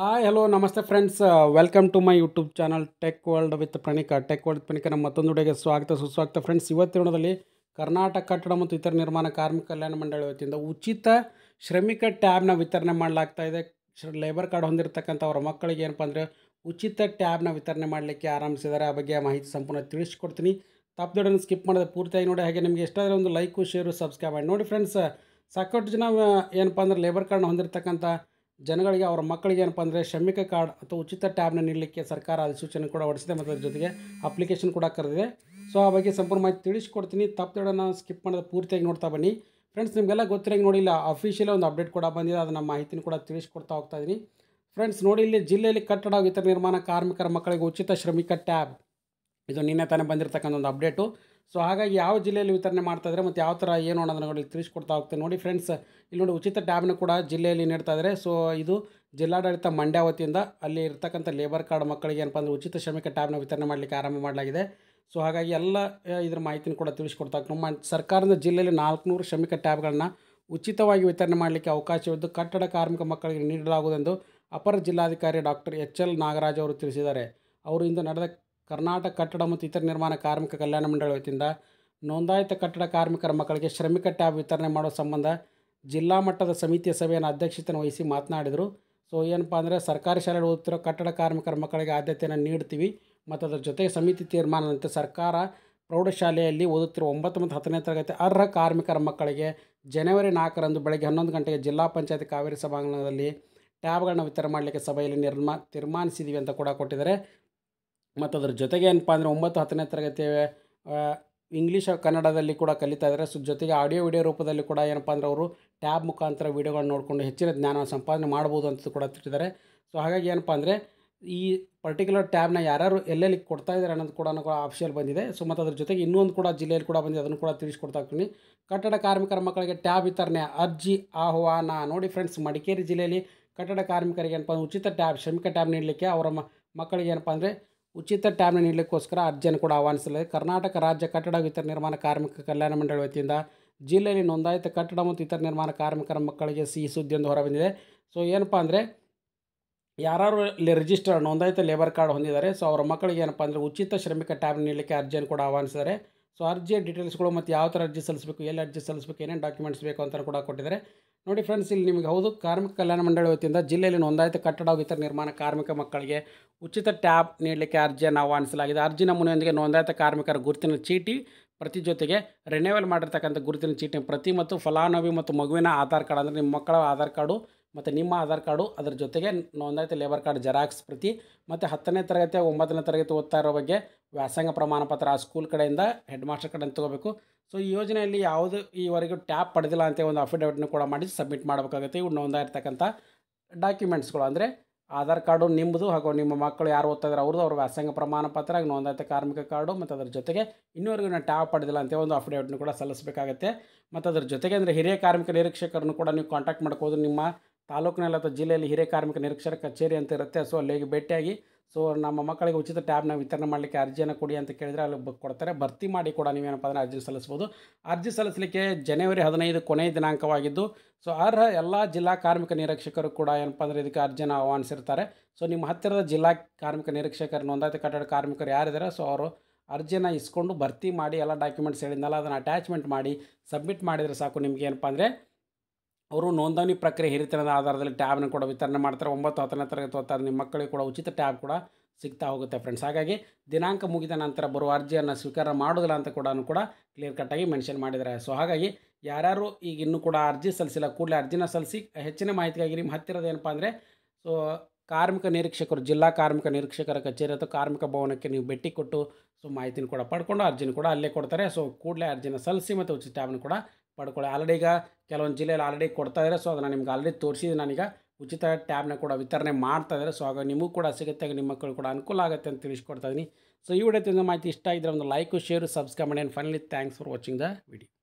hi hello ನಮಸ್ತೆ friends welcome to my YouTube channel tech world with Pranika tech world Pranika ನಮ್ಮ ಮತ್ತೊಂದು ಸ್ವಾಗತ ಸುಸ್ವಾಗತ ಫ್ರೆಂಡ್ಸ್ ಇವತ್ತಿನದಲ್ಲಿ ಕರ್ನಾಟಕ ಕಟ್ಟಡ ಮತ್ತು ಇತರ ನಿರ್ಮಾಣ ಕಾರ್ಮಿಕ ಕಲ್ಯಾಣ ಮಂಡಳಿ ವತಿಯಿಂದ ಉಚಿತ ಶ್ರಮಿಕ ಟ್ಯಾಬ್ನ ವಿತರಣೆ ಮಾಡಲಾಗ್ತಾ ಇದೆ ಲೇಬರ್ ಕಾರ್ಡ್ ಹೊಂದಿರತಕ್ಕಂಥ ಅವರ ಮಕ್ಕಳಿಗೆ ಏನಪ್ಪ ಅಂದರೆ ಉಚಿತ ಟ್ಯಾಬ್ನ ವಿತರಣೆ ಮಾಡಲಿಕ್ಕೆ ಆರಂಭಿಸಿದ್ದಾರೆ ಆ ಬಗ್ಗೆ ಮಾಹಿತಿ ಸಂಪೂರ್ಣ ತಿಳಿಸ್ಕೊಡ್ತೀನಿ ತಪ್ಪದೊಡನ್ನು ಸ್ಕಿಪ್ ಮಾಡಿದ ಪೂರ್ತಿಯಾಗಿ ನೋಡಿ ಹಾಗೆ ನಿಮಗೆ ಎಷ್ಟಾದರೂ ಒಂದು ಲೈಕು ಶೇರು ಸಬ್ಸ್ಕ್ರೈಬ್ ಮಾಡಿ ನೋಡಿ ಫ್ರೆಂಡ್ಸ್ ಸಾಕಷ್ಟು ಜನ ಏನಪ್ಪ ಅಂದರೆ ಲೇಬರ್ ಕಾರ್ಡ್ನ ಹೊಂದಿರತಕ್ಕಂಥ ಜನಗಳಿಗೆ ಅವರ ಮಕ್ಕಳಿಗೆ ಏನಪ್ಪ ಅಂದರೆ ಶ್ರಮಿಕ ಕಾರ್ಡ್ ಅಥವಾ ಉಚಿತ ಟ್ಯಾಬ್ನ ನೀಡಲಿಕ್ಕೆ ಸರ್ಕಾರ ಅಧಿಸೂಚನೆ ಕೂಡ ಹೊಡಿಸಿದೆ ಮತ್ತು ಅದ್ರ ಜೊತೆಗೆ ಅಪ್ಲಿಕೇಶನ್ ಕೂಡ ಕರೆದಿದೆ ಸೊ ಆ ಬಗ್ಗೆ ಸಂಪೂರ್ಣ ಮಾಹಿತಿ ತಿಳಿಸ್ಕೊಡ್ತೀನಿ ತಪ್ಪದೋಡನ್ನು ಸ್ಕಿಪ್ ಮಾಡೋದು ಪೂರ್ತಿಯಾಗಿ ನೋಡ್ತಾ ಬನ್ನಿ ಫ್ರೆಂಡ್ಸ್ ನಿಮಗೆಲ್ಲ ಗೊತ್ತಿರೋಂಗೆ ನೋಡಿಲ್ಲ ಅಫಿಷಿಯಲೇ ಒಂದು ಅಪ್ಡೇಟ್ ಕೂಡ ಬಂದಿದೆ ಅದನ್ನು ಮಾಹಿತಿನೂ ಕೂಡ ತಿಳಿಸ್ಕೊಡ್ತಾ ಹೋಗ್ತಾ ಇದ್ದೀನಿ ಫ್ರೆಂಡ್ಸ್ ನೋಡಿ ಇಲ್ಲಿ ಜಿಲ್ಲೆಯಲ್ಲಿ ಕಟ್ಟಡ ಹಾಗೂ ನಿರ್ಮಾಣ ಕಾರ್ಮಿಕರ ಮಕ್ಕಳಿಗೆ ಉಚಿತ ಶ್ರಮಿಕ ಟ್ಯಾಬ್ ಇದು ನಿನ್ನೆ ತಾನೇ ಬಂದಿರತಕ್ಕಂಥ ಒಂದು ಅಪ್ಡೇಟು ಸೊ ಹಾಗಾಗಿ ಯಾವ ಜಿಲ್ಲೆಯಲ್ಲಿ ವಿತರಣೆ ಮಾಡ್ತಾ ಇದ್ದಾರೆ ಮತ್ತು ಯಾವ ಥರ ಏನು ಅನ್ನೋದನ್ನು ನೋಡಿ ತಿಳಿಸ್ಕೊಡ್ತಾ ಹೋಗ್ತೇನೆ ನೋಡಿ ಫ್ರೆಂಡ್ಸ್ ಇಲ್ಲಿ ನೋಡಿ ಉಚಿತ ಟ್ಯಾಬ್ನ ಕೂಡ ಜಿಲ್ಲೆಯಲ್ಲಿ ನೀಡ್ತಾ ಇದ್ದಾರೆ ಸೊ ಇದು ಜಿಲ್ಲಾಡಳಿತ ಮಂಡ್ಯ ವತಿಯಿಂದ ಅಲ್ಲಿ ಇರ್ತಕ್ಕಂಥ ಲೇಬರ್ ಕಾರ್ಡ್ ಮಕ್ಕಳಿಗೆ ಏನಪ್ಪ ಅಂದರೆ ಉಚಿತ ಶ್ರಮಿಕ ಟ್ಯಾಬ್ನ ವಿತರಣೆ ಮಾಡಲಿಕ್ಕೆ ಆರಂಭ ಮಾಡಲಾಗಿದೆ ಸೊ ಹಾಗಾಗಿ ಎಲ್ಲ ಇದರ ಮಾಹಿತಿನ ಕೂಡ ತಿಳಿಸ್ಕೊಡ್ತಾ ನಮ್ಮ ಸರ್ಕಾರದ ಜಿಲ್ಲೆಯಲ್ಲಿ ನಾಲ್ಕುನೂರು ಶ್ರಮಿಕ ಟ್ಯಾಬ್ಗಳನ್ನು ಉಚಿತವಾಗಿ ವಿತರಣೆ ಮಾಡಲಿಕ್ಕೆ ಅವಕಾಶವಿದ್ದು ಕಟ್ಟಡ ಕಾರ್ಮಿಕ ಮಕ್ಕಳಿಗೆ ನೀಡಲಾಗುವುದೆಂದು ಅಪರ ಜಿಲ್ಲಾಧಿಕಾರಿ ಡಾಕ್ಟರ್ ಎಚ್ ಎಲ್ ನಾಗರಾಜ್ ಅವರು ತಿಳಿಸಿದ್ದಾರೆ ಅವರು ಇಂದು ನಡೆದ ಕರ್ನಾಟಕ ಕಟ್ಟಡ ಮತ್ತು ಇತರ ನಿರ್ಮಾಣ ಕಾರ್ಮಿಕ ಕಲ್ಯಾಣ ಮಂಡಳಿ ವತಿಯಿಂದ ನೋಂದಾಯಿತ ಕಟ್ಟಡ ಕಾರ್ಮಿಕರ ಮಕ್ಕಳಿಗೆ ಶ್ರಮಿಕ ಟ್ಯಾಬ್ ವಿತರಣೆ ಮಾಡುವ ಸಂಬಂಧ ಜಿಲ್ಲಾ ಮಟ್ಟದ ಸಮಿತಿಯ ಸಭೆಯನ್ನು ಅಧ್ಯಕ್ಷತೆಯನ್ನು ವಹಿಸಿ ಮಾತನಾಡಿದರು ಸೊ ಏನಪ್ಪ ಅಂದರೆ ಸರ್ಕಾರಿ ಶಾಲೆಗಳು ಓದುತ್ತಿರೋ ಕಟ್ಟಡ ಕಾರ್ಮಿಕರ ಮಕ್ಕಳಿಗೆ ಆದ್ಯತೆಯನ್ನು ನೀಡ್ತೀವಿ ಮತ್ತು ಅದರ ಜೊತೆಗೆ ಸಮಿತಿ ತೀರ್ಮಾನದಂತೆ ಸರ್ಕಾರ ಪ್ರೌಢಶಾಲೆಯಲ್ಲಿ ಓದುತ್ತಿರುವ ಒಂಬತ್ತು ಮತ್ತು ಹತ್ತನೇ ತರಗತಿ ಅರ್ಹ ಕಾರ್ಮಿಕರ ಮಕ್ಕಳಿಗೆ ಜನವರಿ ನಾಲ್ಕರಂದು ಬೆಳಗ್ಗೆ ಹನ್ನೊಂದು ಗಂಟೆಗೆ ಜಿಲ್ಲಾ ಪಂಚಾಯತ್ ಕಾವೇರಿ ಸಭಾಂಗಣದಲ್ಲಿ ಟ್ಯಾಬ್ಗಳನ್ನು ವಿತರಣೆ ಮಾಡಲಿಕ್ಕೆ ಸಭೆಯಲ್ಲಿ ನಿರ್ಮಾ ತೀರ್ಮಾನಿಸಿದ್ದೀವಿ ಅಂತ ಕೂಡ ಕೊಟ್ಟಿದ್ದಾರೆ ಮತ್ತು ಅದ್ರ ಜೊತೆಗೆ ಏನಪ್ಪ ಅಂದರೆ ಒಂಬತ್ತು ಹತ್ತನೇ ತರಗತಿ ಇಂಗ್ಲೀಷ್ ಕನ್ನಡದಲ್ಲಿ ಕೂಡ ಕಲಿತಾ ಇದ್ದಾರೆ ಸೊ ಜೊತೆಗೆ ಆಡಿಯೋ ವಿಡಿಯೋ ರೂಪದಲ್ಲಿ ಕೂಡ ಏನಪ್ಪ ಅಂದರೆ ಅವರು ಟ್ಯಾಬ್ ಮುಖಾಂತರ ವೀಡಿಯೋಗಳನ್ನ ನೋಡಿಕೊಂಡು ಹೆಚ್ಚಿನ ಜ್ಞಾನ ಸಂಪಾದನೆ ಮಾಡ್ಬೋದು ಅಂತ ಕೂಡ ತಿಳಿದಿದ್ದಾರೆ ಸೊ ಹಾಗಾಗಿ ಏನಪ್ಪ ಅಂದರೆ ಈ ಪರ್ಟಿಕ್ಯುಲರ್ ಟ್ಯಾಬ್ನ ಯಾರು ಎಲ್ಲೆಲ್ಲಿ ಕೊಡ್ತಾ ಇದ್ದಾರೆ ಅನ್ನೋದು ಕೂಡ ಆಫಿಷಿಯಲ್ ಬಂದಿದೆ ಸೊ ಮತ್ತು ಅದ್ರ ಜೊತೆಗೆ ಇನ್ನೊಂದು ಕೂಡ ಜಿಲ್ಲೆಯಲ್ಲಿ ಕೂಡ ಬಂದಿದೆ ಅದನ್ನು ಕೂಡ ತಿಳಿಸ್ಕೊಡ್ತಾ ಇರ್ತೀನಿ ಕಟ್ಟಡ ಕಾರ್ಮಿಕರ ಮಕ್ಕಳಿಗೆ ಟ್ಯಾಬ್ ವಿತರಣೆ ಅರ್ಜಿ ಆಹ್ವಾನ ನೋಡಿ ಫ್ರೆಂಡ್ಸ್ ಮಡಿಕೇರಿ ಜಿಲ್ಲೆಯಲ್ಲಿ ಕಟ್ಟಡ ಕಾರ್ಮಿಕರಿಗೆ ಏನಪ್ಪ ಉಚಿತ ಟ್ಯಾಬ್ ಶ್ರಮಿಕ ಟ್ಯಾಬ್ ನೀಡಲಿಕ್ಕೆ ಅವರ ಮಕ್ಕಳಿಗೆ ಏನಪ್ಪ ಅಂದರೆ ಉಚಿತ ಟ್ಯಾಬ್ನ ನೀಡಲಿಕ್ಕೋಸ್ಕರ ಅರ್ಜಿಯನ್ನು ಕೂಡ ಆಹ್ವಾನಿಸಲಿದೆ ಕರ್ನಾಟಕ ರಾಜ್ಯ ಕಟ್ಟಡ ಇತರ ನಿರ್ಮಾಣ ಕಾರ್ಮಿಕ ಕಲ್ಯಾಣ ಮಂಡಳಿ ವತಿಯಿಂದ ಜಿಲ್ಲೆಯಲ್ಲಿ ನೋಂದಾಯಿತ ಕಟ್ಟಡ ಮತ್ತು ಇತರ ನಿರ್ಮಾಣ ಕಾರ್ಮಿಕರ ಮಕ್ಕಳಿಗೆ ಸಿಹಿ ಸುದ್ದಿ ಹೊರಬಂದಿದೆ ಸೊ ಏನಪ್ಪ ಅಂದರೆ ಯಾರು ಇಲ್ಲಿ ರಿಜಿಸ್ಟರ್ ನೋಂದಾಯಿತ ಲೇಬರ್ ಕಾರ್ಡ್ ಹೊಂದಿದ್ದಾರೆ ಸೊ ಅವರ ಮಕ್ಕಳಿಗೆ ಏನಪ್ಪ ಅಂದರೆ ಉಚಿತ ಶ್ರಮಿಕ ಟ್ಯಾಬ್ ನೀಡಲಿಕ್ಕೆ ಅರ್ಜಿಯನ್ನು ಕೂಡ ಆಹ್ವಾನಿಸಿದ್ದಾರೆ ಸೊ ಅರ್ಜಿಯ ಡೀಟೇಲ್ಸ್ಗಳು ಮತ್ತು ಯಾವ ಥರ ಅರ್ಜಿ ಸಲ್ಲಿಸಬೇಕು ಎಲ್ಲಿ ಅರ್ಜಿ ಸಲ್ಲಿಸಬೇಕು ಏನೇನು ಡಾಕ್ಯುಮೆಂಟ್ಸ್ ಬೇಕು ಅಂತ ಕೂಡ ಕೊಟ್ಟಿದ್ದಾರೆ ನೋಡಿ ಫ್ರೆಂಡ್ಸ್ ಇಲ್ಲಿ ನಿಮಗೆ ಹೌದು ಕಾರ್ಮಿಕ ಕಲ್ಯಾಣ ಮಂಡಳಿ ವತಿಯಿಂದ ಜಿಲ್ಲೆಯಲ್ಲಿ ನೋಂದಾಯಿತ ಕಟ್ಟಡ ವಿತರ ನಿರ್ಮಾಣ ಕಾರ್ಮಿಕ ಮಕ್ಕಳಿಗೆ ಉಚಿತ ಟ್ಯಾಬ್ ನೀಡಲಿಕ್ಕೆ ಅರ್ಜಿಯನ್ನು ಆಹ್ವಾನಿಸಲಾಗಿದೆ ಅರ್ಜಿ ನಮೂನೆಯೊಂದಿಗೆ ನೋಂದಾಯಿತ ಕಾರ್ಮಿಕರ ಗುರುತಿನ ಚೀಟಿ ಪ್ರತಿ ಜೊತೆಗೆ ರಿನೇವಲ್ ಮಾಡಿರ್ತಕ್ಕಂಥ ಗುರುತಿನ ಚೀಟಿ ಪ್ರತಿ ಮತ್ತು ಫಲಾನುಭವಿ ಮತ್ತು ಮಗುವಿನ ಆಧಾರ್ ಕಾರ್ಡ್ ಅಂದರೆ ನಿಮ್ಮ ಮಕ್ಕಳ ಆಧಾರ್ ಕಾರ್ಡು ಮತ್ತು ನಿಮ್ಮ ಆಧಾರ್ ಕಾರ್ಡು ಅದರ ಜೊತೆಗೆ ನೋಂದಾಯಿತ ಲೇಬರ್ ಕಾರ್ಡ್ ಜೆರಾಕ್ಸ್ ಪ್ರತಿ ಮತ್ತು ಹತ್ತನೇ ತರಗತಿ ಒಂಬತ್ತನೇ ತರಗತಿ ಓದ್ತಾ ಇರೋ ಬಗ್ಗೆ ವ್ಯಾಸಂಗ ಪ್ರಮಾಣ ಪತ್ರ ಆ ಸ್ಕೂಲ್ ಕಡೆಯಿಂದ ಹೆಡ್ ಮಾಸ್ಟರ್ ಕಡೆಯಿಂದ ತೊಗೋಬೇಕು ಸೊ ಈ ಯೋಜನೆಯಲ್ಲಿ ಯಾವುದು ಈವರೆಗೂ ಟ್ಯಾಪ್ ಪಡೆದಿಲ್ಲ ಅಂತ ಒಂದು ಅಫಿಡವಿಟ್ನ ಕೂಡ ಮಾಡಿ ಸಬ್ಮಿಟ್ ಮಾಡಬೇಕಾಗುತ್ತೆ ಇವು ನೋಂದಾಯಿರ್ತಕ್ಕಂಥ ಡಾಕ್ಯುಮೆಂಟ್ಸ್ಗಳು ಅಂದರೆ ಆಧಾರ್ ಕಾರ್ಡು ನಿಮ್ಮದು ಹಾಗೂ ನಿಮ್ಮ ಮಕ್ಕಳು ಯಾರು ಓದ್ತಾಯಿದ್ರೆ ಅವ್ರದ್ದು ಅವ್ರ ವ್ಯಾಸಂಗ ಪ್ರಮಾಣ ಪತ್ರ ನೋಂದಾಯಿತ ಕಾರ್ಮಿಕ ಕಾರ್ಡು ಮತ್ತು ಅದರ ಜೊತೆಗೆ ಇನ್ನೂವರೆಗೂ ನಾನು ಟ್ಯಾಪ್ ಪಡೆದಿಲ್ಲ ಅಂತ ಒಂದು ಅಫಿಡವಿಟ್ನ ಕೂಡ ಸಲ್ಲಿಸಬೇಕಾಗತ್ತೆ ಮತ್ತು ಅದರ ಜೊತೆಗೆ ಅಂದರೆ ಹಿರಿಯ ಕಾರ್ಮಿಕ ನಿರೀಕ್ಷಕರನ್ನು ಕೂಡ ನೀವು ಕಾಂಟ್ಯಾಕ್ಟ್ ಮಾಡ್ಕೋದು ನಿಮ್ಮ ತಾಲೂಕಿನಲ್ಲಿ ಅಥವಾ ಜಿಲ್ಲೆಯಲ್ಲಿ ಹಿರಿಯ ಕಾರ್ಮಿಕ ನಿರೀಕ್ಷರ ಕಚೇರಿ ಅಂತ ಇರುತ್ತೆ ಸೊ ಅಲ್ಲಿಗೆ ಭೇಟಿಯಾಗಿ ಸೊ ನಮ್ಮ ಮಕ್ಕಳಿಗೆ ಉಚಿತ ಟ್ಯಾಬ್ನ ವಿತರಣೆ ಮಾಡಲಿಕ್ಕೆ ಅರ್ಜಿಯನ್ನು ಕೊಡಿ ಅಂತ ಕೇಳಿದರೆ ಅಲ್ಲಿ ಕೊಡ್ತಾರೆ ಭರ್ತಿ ಮಾಡಿ ಕೂಡ ನೀವೇನಪ್ಪ ಅಂದರೆ ಅರ್ಜಿ ಸಲ್ಲಿಸ್ಬೋದು ಅರ್ಜಿ ಸಲ್ಲಿಸಲಿಕ್ಕೆ ಜನವರಿ ಹದಿನೈದು ಕೊನೆಯ ದಿನಾಂಕವಾಗಿದ್ದು ಸೊ ಅರ್ಹ ಎಲ್ಲ ಜಿಲ್ಲಾ ಕಾರ್ಮಿಕ ನಿರೀಕ್ಷಕರು ಕೂಡ ಏನಪ್ಪ ಅಂದರೆ ಇದಕ್ಕೆ ಅರ್ಜಿಯನ್ನು ಆಹ್ವಾನಿಸಿರ್ತಾರೆ ಸೊ ನಿಮ್ಮ ಹತ್ತಿರದ ಜಿಲ್ಲಾ ಕಾರ್ಮಿಕ ನಿರೀಕ್ಷಕರು ನೋಂದಾಯಿತ ಕಟ್ಟಡ ಕಾರ್ಮಿಕರು ಯಾರಿದ್ದಾರೆ ಸೊ ಅವರು ಅರ್ಜಿಯನ್ನು ಇಸ್ಕೊಂಡು ಭರ್ತಿ ಮಾಡಿ ಎಲ್ಲ ಡಾಕ್ಯುಮೆಂಟ್ಸ್ ಹೇಳಿದ್ನಲ್ಲ ಅದನ್ನು ಅಟ್ಯಾಚ್ಮೆಂಟ್ ಮಾಡಿ ಸಬ್ಮಿಟ್ ಮಾಡಿದರೆ ಸಾಕು ನಿಮಗೆ ಏನಪ್ಪ ಅಂದರೆ ಅವರು ನೋಂದಣಿ ಪ್ರಕ್ರಿಯೆ ಹಿರಿತನದ ಆಧಾರದಲ್ಲಿ ಟ್ಯಾಬ್ನ ಕೂಡ ವಿತರಣೆ ಮಾಡ್ತಾರೆ ಒಂಬತ್ತು ಹತ್ತನೇ ತರಗತಿ ಓದ್ತಾರೆ ನಿಮ್ಮ ಮಕ್ಕಳಿಗೆ ಕೂಡ ಉಚಿತ ಟ್ಯಾಬ್ ಕೂಡ ಸಿಗ್ತಾ ಹೋಗುತ್ತೆ ಫ್ರೆಂಡ್ಸ್ ಹಾಗಾಗಿ ದಿನಾಂಕ ಮುಗಿದ ನಂತರ ಬರುವ ಅರ್ಜಿಯನ್ನು ಸ್ವೀಕಾರ ಮಾಡೋದಿಲ್ಲ ಅಂತ ಕೂಡ ಕೂಡ ಕ್ಲಿಯರ್ ಕಟ್ಟಾಗಿ ಮೆನ್ಷನ್ ಮಾಡಿದ್ದಾರೆ ಸೊ ಹಾಗಾಗಿ ಯಾರ್ಯಾರು ಈಗ ಇನ್ನೂ ಕೂಡ ಅರ್ಜಿ ಸಲ್ಲಿಸಿಲ್ಲ ಕೂಡಲೇ ಅರ್ಜಿನ ಸಲ್ಲಿಸಿ ಹೆಚ್ಚಿನ ಮಾಹಿತಿಗಾಗಿ ನಿಮ್ಮ ಹತ್ತಿರದ ಏನಪ್ಪ ಅಂದರೆ ಸೊ ಕಾರ್ಮಿಕ ನಿರೀಕ್ಷಕರು ಜಿಲ್ಲಾ ಕಾರ್ಮಿಕ ನಿರೀಕ್ಷಕರ ಕಚೇರಿ ಅಥವಾ ಕಾರ್ಮಿಕ ಭವನಕ್ಕೆ ನೀವು ಭೇಟಿ ಕೊಟ್ಟು ಸೊ ಮಾಹಿತಿನ ಕೂಡ ಪಡ್ಕೊಂಡು ಅರ್ಜಿನ ಕೂಡ ಅಲ್ಲೇ ಕೊಡ್ತಾರೆ ಸೊ ಕೂಡಲೇ ಅರ್ಜಿನ ಸಲ್ಲಿಸಿ ಮತ್ತು ಉಚಿತ ಟ್ಯಾಬ್ನ ಕೂಡ ಪಡ್ಕೊಳ್ಳಿ ಆಲ್ರೆಡಿ ಈಗ ಕೆಲವೊಂದು ಜಿಲ್ಲೆಯಲ್ಲಿ ಆಲ್ರೆಡಿ ಕೊಡ್ತಾ ಇದ್ದಾರೆ ಸೊ ಅದನ್ನು ನಿಮ್ಗೆ ಆಲ್ರೆಡಿ ತೋರಿಸಿದ್ದು ನಾನೀಗ ಉಚಿತ ಟ್ಯಾಬ್ನ ಕೂಡ ವಿತರಣೆ ಮಾಡ್ತಾ ಇದ್ದಾರೆ ಸೊ ಆಗ ನಿಮಗೂ ಕೂಡ ಸಿಗುತ್ತೆ ನಿಮ್ಮ ಮಕ್ಕಳು ಕೂಡ ಅನುಕೂಲ ಆಗುತ್ತೆ ಅಂತ ತಿಳಿಸ್ಕೊಡ್ತಾ ಇದ್ದೀನಿ ಸೊ ಈ ವಿಡಿಯೋ ತಿಂದ ಮಾಹಿತಿ ಇಷ್ಟ ಇದ್ದರೆ ಒಂದು ಲೈಕು ಶೇರು ಸಬ್ಸ್ಕ್ರೈಬ್ ಮಾಡಿ and finally thanks for watching the video